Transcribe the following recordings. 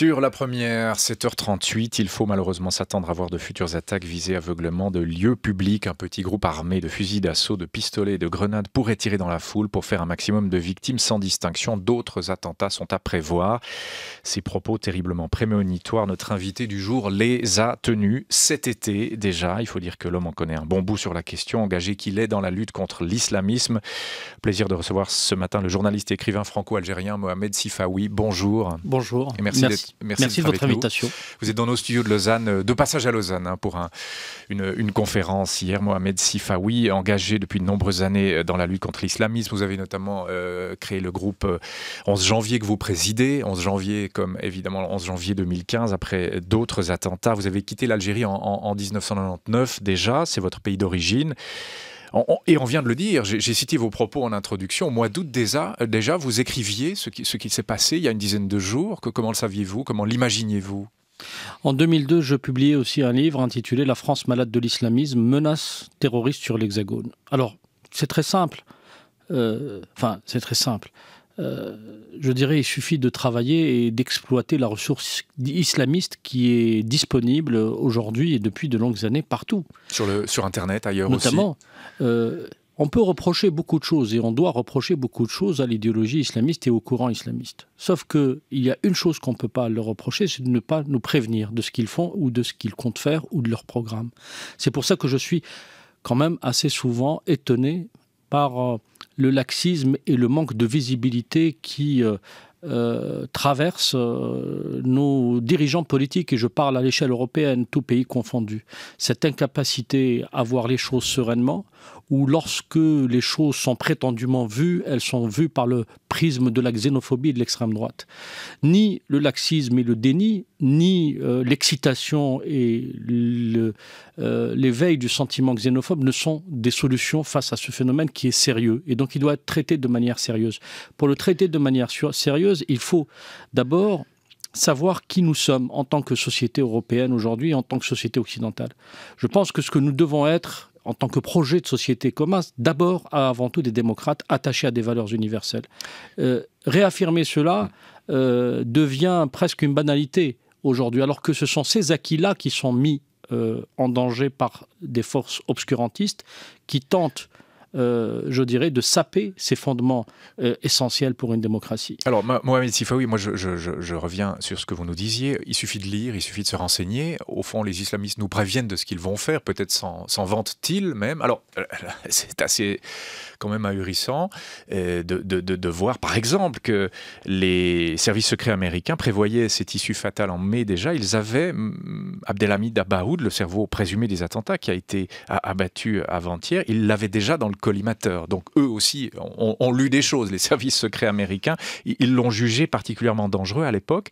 Sur la première, 7h38. Il faut malheureusement s'attendre à voir de futures attaques visées aveuglement de lieux publics. Un petit groupe armé de fusils d'assaut, de pistolets et de grenades pourrait tirer dans la foule pour faire un maximum de victimes sans distinction. D'autres attentats sont à prévoir. Ces propos terriblement prémonitoires, notre invité du jour les a tenus cet été déjà. Il faut dire que l'homme en connaît un bon bout sur la question, engagé qu'il est dans la lutte contre l'islamisme. Plaisir de recevoir ce matin le journaliste et écrivain franco-algérien Mohamed Sifawi. Bonjour. Bonjour. Et merci Merci. de, votre invitation. Vous êtes dans nos studios de Lausanne, euh, de passage à Lausanne, hein, pour une, conférence hier. Mohamed Sifawi, engagé depuis de nombreuses années euh, dans la lutte contre l'islamisme. Vous avez notamment euh, créé le groupe 11 janvier que vous présidez. 11 janvier, comme évidemment 11 janvier 2015, après d'autres attentats. Vous avez quitté l'Algérie en 1999 déjà. C'est votre pays d'origine et on vient de le dire, j'ai cité vos propos en introduction. Au mois d'août déjà, euh, déjà, vous écriviez ce qui, s'est passé il y a une dizaine de jours. comment le saviez-vous Comment l'imaginiez-vous en 2002, je publiais aussi un livre intitulé La France malade de l'islamisme, menace terroriste sur l'Hexagone. Alors, c'est très simple. Euh, enfin, c'est très simple. Euh, je dirais, il suffit de travailler et d'exploiter la ressource islamiste qui est disponible aujourd'hui et depuis de longues années partout. Sur, Internet, ailleurs Notamment, aussi euh, on peut reprocher beaucoup de choses et on doit reprocher beaucoup de choses à l'idéologie islamiste et au courant islamiste. Sauf qu'il y a une chose qu'on ne peut pas leur reprocher, c'est de ne pas nous prévenir de ce qu'ils font ou de ce qu'ils comptent faire ou de leur programme. C'est pour ça que je suis quand même assez souvent étonné, par euh, le laxisme et le manque de visibilité qui euh, euh, traverse nos dirigeants politiques, et je parle à l'échelle européenne, tout pays confondu. Cette incapacité à voir les choses sereinement, ou lorsque les choses sont prétendument vues, elles sont vues par le prisme de la xénophobie et de l'extrême droite. Ni le laxisme et le déni, ni euh, l'excitation et euh, l'éveil du sentiment xénophobe ne sont des solutions face à ce phénomène qui est sérieux. Et donc il doit être traité de manière sérieuse. Pour le traiter de manière sérieuse, il faut d'abord savoir qui nous sommes en tant que société européenne aujourd'hui, en tant que société occidentale. Je pense que ce que nous devons être en tant que projet de société commun, d'abord avant tout des démocrates attachés à des valeurs universelles. Euh, réaffirmer cela mm. euh, devient presque une banalité aujourd'hui, alors que ce sont ces acquis-là qui sont mis euh, en danger par des forces obscurantistes qui tentent euh, je dirais, de saper ces fondements euh, essentiels pour une démocratie. Alors, Mohamed Sifaoui, moi, je, reviens sur ce que vous nous disiez. Il suffit de lire, il suffit de se renseigner. Au fond, les islamistes nous préviennent de ce qu'ils vont faire, peut-être s'en vantent-ils même. Alors, euh, c'est assez quand même ahurissant de, voir, par exemple, que les services secrets américains prévoyaient cette issue fatale en mai déjà. Ils avaient Abdelhamid Abaoud, le cerveau présumé des attentats, qui a été abattu avant-hier. Ils l'avaient déjà dans le collimateur. Donc eux aussi ont, lu des choses, les services secrets américains, ils l'ont jugé particulièrement dangereux à l'époque.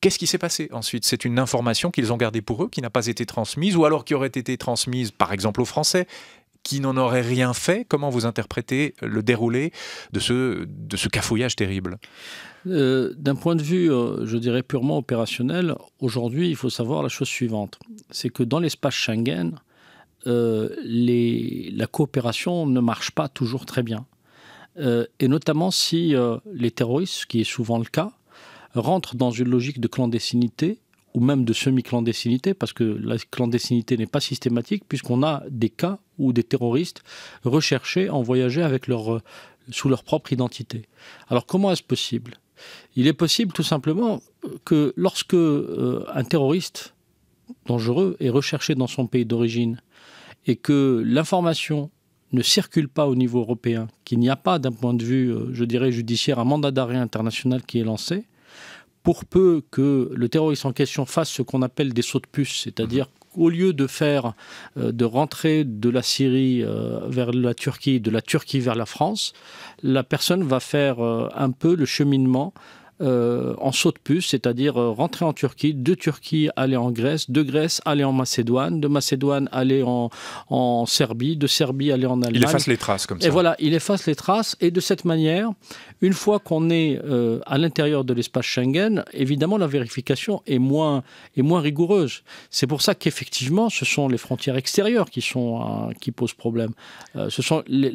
Qu'est-ce qui s'est passé ensuite C'est une information qu'ils ont gardée pour eux, qui n'a pas été transmise, ou alors qui aurait été transmise par exemple aux Français, qui n'en aurait rien fait Comment vous interprétez le déroulé de ce, de ce cafouillage terrible euh, D'un point de vue, euh, je dirais purement opérationnel, aujourd'hui, il faut savoir la chose suivante. C'est que dans l'espace Schengen, euh, la coopération ne marche pas toujours très bien. Euh, et notamment si euh, les terroristes, ce qui est souvent le cas, rentrent dans une logique de clandestinité ou même de semi-clandestinité, parce que la clandestinité n'est pas systématique, puisqu'on a des cas où des terroristes recherchés ont voyagé avec leur, sous leur propre identité. Alors comment est-ce possible Il est possible tout simplement que lorsque un terroriste dangereux est recherché dans son pays d'origine, et que l'information ne circule pas au niveau européen, qu'il n'y a pas d'un point de vue, euh, je dirais, judiciaire, un mandat d'arrêt international qui est lancé, pour peu que le terroriste en question fasse ce qu'on appelle des sauts de puce, c'est-à-dire mhm. au lieu de faire, euh, de rentrer de la Syrie euh, vers la Turquie, de la Turquie vers la France, la personne va faire un peu le cheminement euh, en saut de puce, c'est-à-dire euh, rentrer en Turquie, de Turquie aller en Grèce, de Grèce aller en Macédoine, de Macédoine aller en, Serbie, de Serbie aller en Allemagne. Il efface les traces comme ça. Et voilà, il efface les traces. Et de cette manière, une fois qu'on est euh, à l'intérieur de l'espace Schengen, évidemment la vérification est moins, est moins rigoureuse. C'est pour ça qu'effectivement, ce sont les frontières extérieures qui, sont, qui posent problème. ce sont les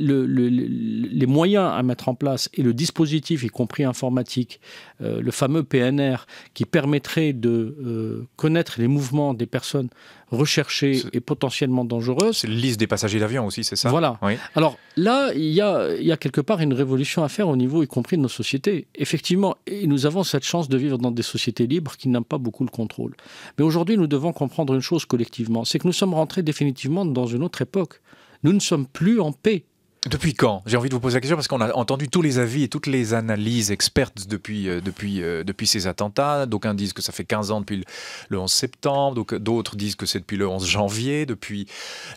moyens à mettre en place et le dispositif, y compris informatique, euh, le fameux PNR, qui permettrait de euh, connaître les mouvements des personnes recherchées et potentiellement dangereuses. C'est la liste des passagers d'avion aussi, c'est ça Voilà. Alors là, il y a, quelque part une révolution à faire au niveau, y compris de nos sociétés. Effectivement, nous avons cette chance de vivre dans des sociétés libres qui n'aiment pas beaucoup le contrôle. Mais aujourd'hui, nous devons comprendre une chose collectivement, c'est que nous sommes rentrés définitivement dans une autre époque. Nous ne sommes plus en paix depuis quand J'ai envie de vous poser la question parce qu'on a entendu tous les avis et toutes les analyses expertes depuis, euh, depuis, euh, depuis ces attentats. D'aucuns disent que ça fait 15 ans depuis le, 11 septembre, d'autres disent que c'est depuis le 11 janvier, depuis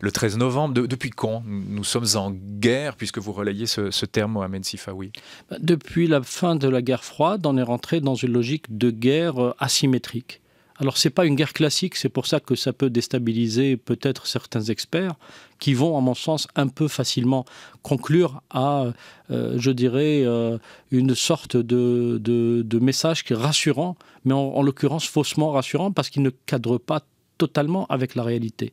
le 13 novembre. depuis quand nous sommes en guerre, puisque vous relayez ce, ce terme, Mohamed Sifawi bah, Depuis la fin de la guerre froide, on est rentré dans une logique de guerre euh, asymétrique. Alors ce n'est pas une guerre classique, c'est pour ça que ça peut déstabiliser peut-être certains experts qui vont, à mon sens, un peu facilement conclure à, euh, je dirais, euh, une sorte de, message qui est rassurant, mais en l'occurrence faussement rassurant parce qu'il ne cadre pas totalement avec la réalité.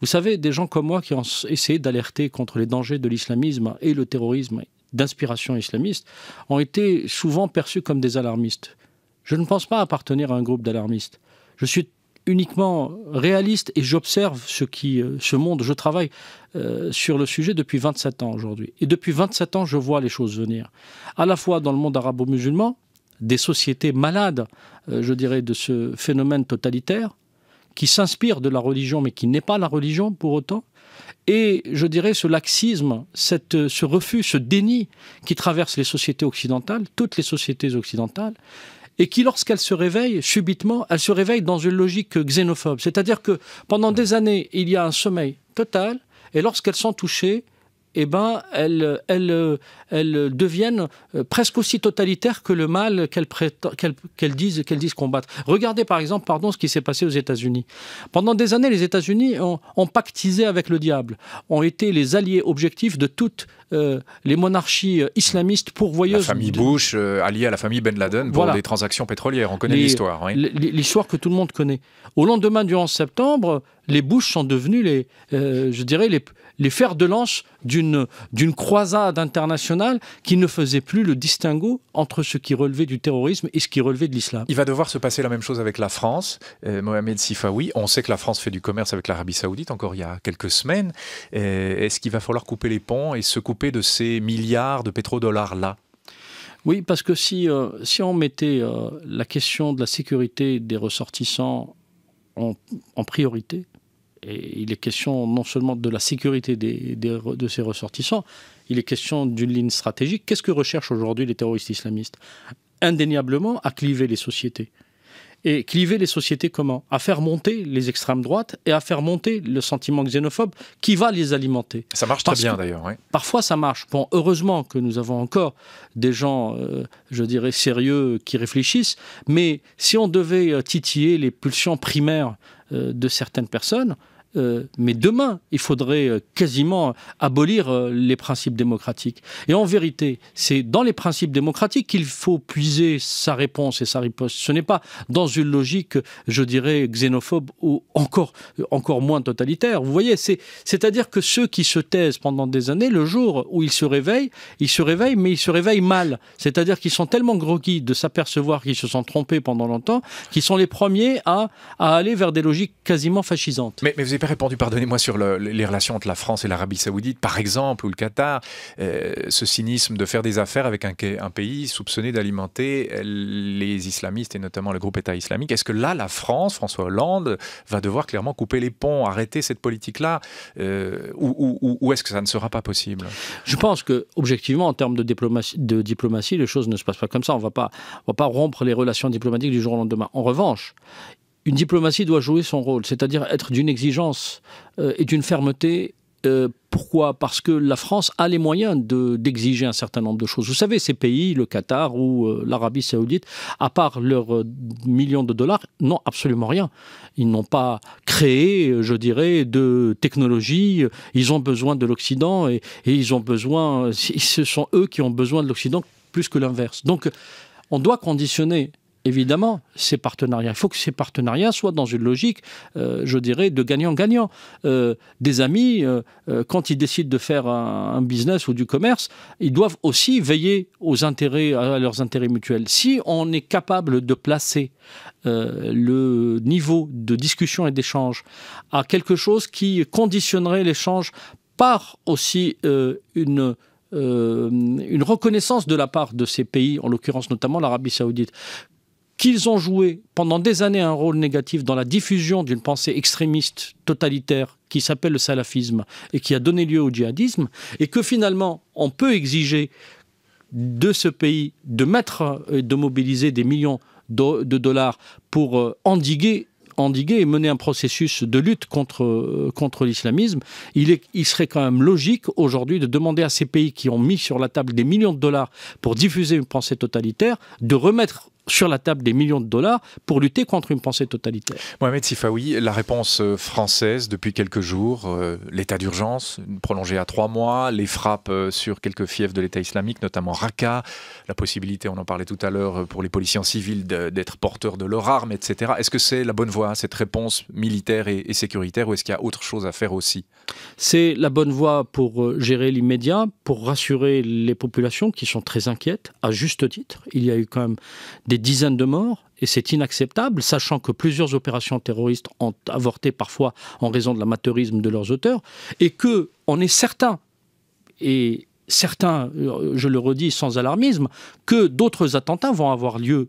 Vous savez, des gens comme moi qui ont essayé d'alerter contre les dangers de l'islamisme et le terrorisme d'inspiration islamiste ont été souvent perçus comme des alarmistes. Je ne pense pas appartenir à un groupe d'alarmistes. Je suis uniquement réaliste et j'observe ce qui euh, ce monde. Je travaille euh, sur le sujet depuis 27 ans aujourd'hui. Et depuis 27 ans, je vois les choses venir. À la fois dans le monde arabo-musulman, des sociétés malades, euh, je dirais, de ce phénomène totalitaire, qui s'inspire de la religion mais qui n'est pas la religion pour autant. Et je dirais ce laxisme, cette, ce refus, ce déni qui traverse les sociétés occidentales, toutes les sociétés occidentales, et qui, lorsqu'elle se réveille, subitement, elle se réveille dans une logique xénophobe. C'est-à-dire que pendant des années, il y a un sommeil total, et lorsqu'elles sont touchées, eh ben, elles, elles, elles, deviennent euh, presque aussi totalitaires que le mal qu'elles qu'elles disent, qu'elles disent, combattre. Regardez par exemple pardon, ce qui s'est passé aux États-Unis. Pendant des années, les États-Unis ont, pactisé avec le diable, ont été les alliés objectifs de toutes euh, les monarchies euh, islamistes pourvoyeuses. La famille Bush, alliée à la famille Ben Laden pour des transactions pétrolières, on connaît l'histoire. L'histoire que tout le monde connaît. Au lendemain du 11 septembre, les Bush sont devenus les, je dirais, les, les fers de lance d'une croisade internationale qui ne faisait plus le distinguo entre ce qui relevait du terrorisme et ce qui relevait de l'islam. Il va devoir se passer la même chose avec la France. Euh, Mohamed Sifawi, on sait que la France fait du commerce avec l'Arabie saoudite encore il y a quelques semaines. Euh, est-ce qu'il va falloir couper les ponts et se couper de ces milliards de pétrodollars-là oui, parce que si, euh, si on mettait la question de la sécurité des ressortissants en priorité, et il est question non seulement de la sécurité de ces ressortissants, il est question d'une ligne stratégique. Qu'est-ce que recherchent aujourd'hui les terroristes islamistes Indéniablement, à cliver les sociétés. Et cliver les sociétés comment À faire monter les extrêmes droites et à faire monter le sentiment xénophobe qui va les alimenter. Ça marche très bien d'ailleurs. Parfois ça marche. Bon, heureusement que nous avons encore des gens, euh, je dirais, sérieux qui réfléchissent. Mais si on devait euh, titiller les pulsions primaires euh, de certaines personnes, euh, mais demain, il faudrait euh, quasiment abolir euh, les principes démocratiques. Et en vérité, c'est dans les principes démocratiques qu'il faut puiser sa réponse et sa riposte. Ce n'est pas dans une logique, je dirais, xénophobe ou encore, encore moins totalitaire. Vous voyez, c'est-à-dire que ceux qui se taisent pendant des années, le jour où ils se réveillent, ils se réveillent, mais ils se réveillent mal. C'est-à-dire qu'ils sont tellement groggy de s'apercevoir qu'ils se sont trompés pendant longtemps, qu'ils sont les premiers à, à, aller vers des logiques quasiment fascisantes. Mais, mais vous n'ai pas répondu, pardonnez-moi, sur les relations entre la France et l'Arabie Saoudite, par exemple, ou le Qatar. Euh, ce cynisme de faire des affaires avec un, un pays soupçonné d'alimenter euh, les islamistes et notamment le groupe État islamique. Est-ce que là, la France, François Hollande, va devoir clairement couper les ponts, arrêter cette politique-là, euh, ou, est-ce que ça ne sera pas possible Je pense que, objectivement, en termes de diplomatie, de diplomatie, les choses ne se passent pas comme ça. On ne va pas rompre les relations diplomatiques du jour au lendemain. En revanche, une diplomatie doit jouer son rôle, c'est-à-dire être d'une exigence euh, et d'une fermeté. Euh, pourquoi Parce que la France a les moyens d'exiger un certain nombre de choses. Vous savez, ces pays, le Qatar ou euh, l'Arabie saoudite, à part leurs millions de dollars, n'ont absolument rien. Ils n'ont pas créé, je dirais, de technologie. Ils ont besoin de l'Occident et, ils ont besoin, ce sont eux qui ont besoin de l'Occident plus que l'inverse. Donc, on doit conditionner évidemment, ces partenariats. Il faut que ces partenariats soient dans une logique, euh, je dirais, de gagnant-gagnant. Euh, des amis, euh, quand ils décident de faire un, business ou du commerce, ils doivent aussi veiller aux intérêts, à leurs intérêts mutuels. Si on est capable de placer le niveau de discussion et d'échange à quelque chose qui conditionnerait l'échange par aussi une reconnaissance de la part de ces pays, en l'occurrence notamment l'Arabie saoudite, qu'ils ont joué pendant des années un rôle négatif dans la diffusion d'une pensée extrémiste totalitaire qui s'appelle le salafisme et qui a donné lieu au djihadisme, et que finalement on peut exiger de ce pays de mettre et euh, de mobiliser des millions de, dollars pour euh, endiguer endiguer et mener un processus de lutte contre, euh, contre l'islamisme, il, il serait quand même logique aujourd'hui de demander à ces pays qui ont mis sur la table des millions de dollars pour diffuser une pensée totalitaire de remettre sur la table des millions de dollars pour lutter contre une pensée totalitaire. Mohamed Sifaoui, la réponse euh, française depuis quelques jours, euh, l'état d'urgence prolongé à trois mois, les frappes euh, sur quelques fiefs de l'État islamique, notamment Raqqa, la possibilité, on en parlait tout à l'heure, pour les policiers en civil d'être porteurs de leurs armes, etc. Est-ce que c'est la bonne voie, cette réponse militaire et sécuritaire, ou est-ce qu'il y a autre chose à faire aussi C'est la bonne voie pour gérer l'immédiat, pour rassurer les populations qui sont très inquiètes, à juste titre. Il y a eu quand même des dizaines de morts, et c'est inacceptable, sachant que plusieurs opérations terroristes ont avorté parfois en raison de l'amateurisme de leurs auteurs, et que on est certain, et certains, euh, je le redis sans alarmisme, que d'autres attentats vont avoir lieu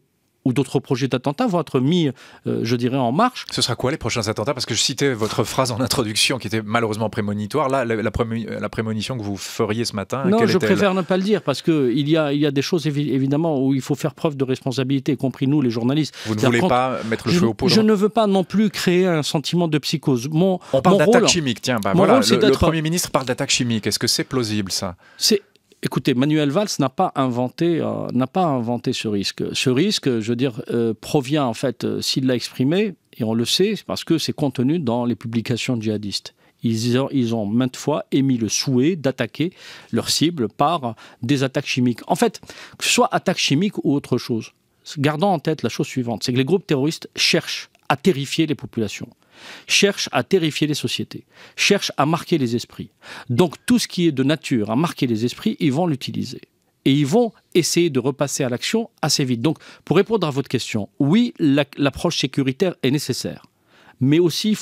d'autres projets d'attentats vont être mis, euh, je dirais, en marche. Ce sera quoi les prochains attentats Parce que je citais votre phrase en introduction qui était malheureusement prémonitoire. Là, la, prémonition que vous feriez ce matin. Non, je préfère ne pas le dire parce qu'il y a, il y a des choses évidemment où il faut faire preuve de responsabilité, y compris nous, les journalistes. Vous ne voulez pas mettre le je, feu au pot Je ne veux pas non plus créer un sentiment de psychose. Mon, On parle d'attaque chimique, tiens. Bah voilà, le Premier ministre parle d'attaque chimique. Est-ce que c'est plausible ça c'est écoutez, Manuel Valls n'a pas inventé, euh, n'a pas inventé ce risque. Ce risque, je veux dire, euh, provient en fait, euh, s'il l'a exprimé, et on le sait, parce que c'est contenu dans les publications djihadistes. Ils ont, ils ont maintes fois émis le souhait d'attaquer leur cible par des attaques chimiques. En fait, que ce soit attaque chimique ou autre chose, gardons en tête la chose suivante, c'est que les groupes terroristes cherchent à terrifier les populations, cherche à terrifier les sociétés, cherche à marquer les esprits. Donc tout ce qui est de nature à marquer les esprits, ils vont l'utiliser. Et ils vont essayer de repasser à l'action assez vite. Donc pour répondre à votre question, oui, l'approche sécuritaire est nécessaire mais aussi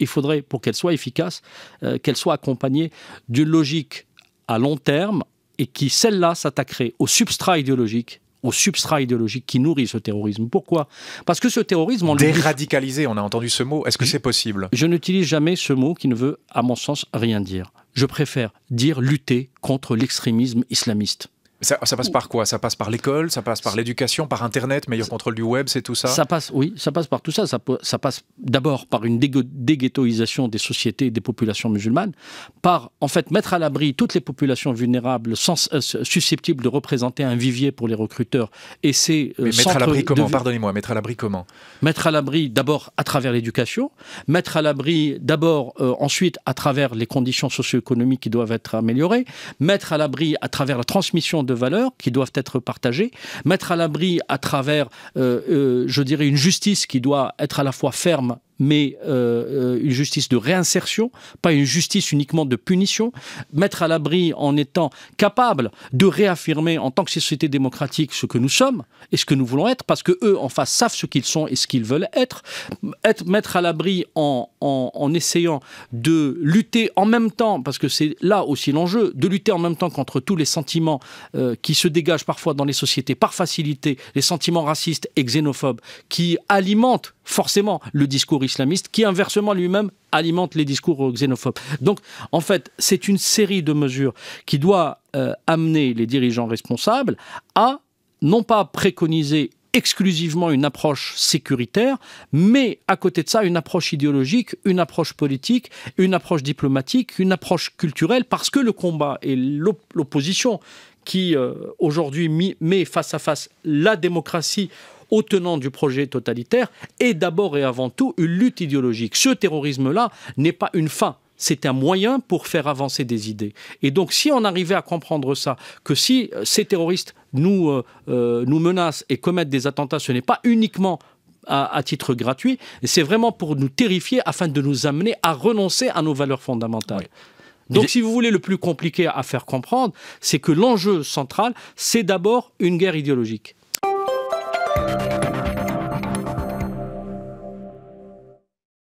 il faudrait, pour qu'elle soit efficace, euh, qu'elle soit accompagnée d'une logique à long terme et qui, celle-là, s'attaquerait au substrat idéologique au substrat idéologique qui nourrit ce terrorisme. Pourquoi Parce que ce terrorisme... On Déradicaliser, on a entendu ce mot. Est-ce que c'est possible Je n'utilise jamais ce mot qui ne veut, à mon sens, rien dire. Je préfère dire lutter contre l'extrémisme islamiste. Ça, passe par quoi Ça passe par l'école, ça passe par l'éducation, par Internet, meilleur contrôle du web, c'est tout ça Ça passe, oui, ça passe par tout ça. Ça, ça passe d'abord par une déghettoisation des sociétés et des populations musulmanes, par en fait mettre à l'abri toutes les populations vulnérables euh, susceptibles de représenter un vivier pour les recruteurs. Et c'est euh, mettre à l'abri comment Pardonnez-moi, mettre à l'abri comment Mettre à l'abri d'abord à travers l'éducation, mettre à l'abri d'abord euh, ensuite à travers les conditions socio-économiques qui doivent être améliorées, mettre à l'abri à travers la transmission de valeurs qui doivent être partagées, mettre à l'abri à travers, euh, euh, je dirais, une justice qui doit être à la fois ferme mais euh, euh, une justice de réinsertion, pas une justice uniquement de punition, mettre à l'abri en étant capable de réaffirmer en tant que société démocratique ce que nous sommes et ce que nous voulons être, parce que eux en face savent ce qu'ils sont et ce qu'ils veulent être, être mettre à l'abri en, en, essayant de lutter en même temps, parce que c'est là aussi l'enjeu, de lutter en même temps contre tous les sentiments euh, qui se dégagent parfois dans les sociétés par facilité, les sentiments racistes et xénophobes qui alimentent forcément le discours islamiste qui inversement lui-même alimente les discours xénophobes. Donc en fait, c'est une série de mesures qui doit euh, amener les dirigeants responsables à non pas préconiser exclusivement une approche sécuritaire, mais à côté de ça, une approche idéologique, une approche politique, une approche diplomatique, une approche culturelle, parce que le combat et l'opposition qui euh, aujourd'hui met face à face la démocratie au tenant du projet totalitaire est d'abord et avant tout une lutte idéologique. Ce terrorisme-là n'est pas une fin, c'est un moyen pour faire avancer des idées. Et donc, si on arrivait à comprendre ça, que si euh, ces terroristes nous, euh, euh, nous menacent et commettent des attentats, ce n'est pas uniquement à, titre gratuit, c'est vraiment pour nous terrifier afin de nous amener à renoncer à nos valeurs fondamentales. Donc, si vous voulez, le plus compliqué à faire comprendre, c'est que l'enjeu central, c'est d'abord une guerre idéologique. Thank you.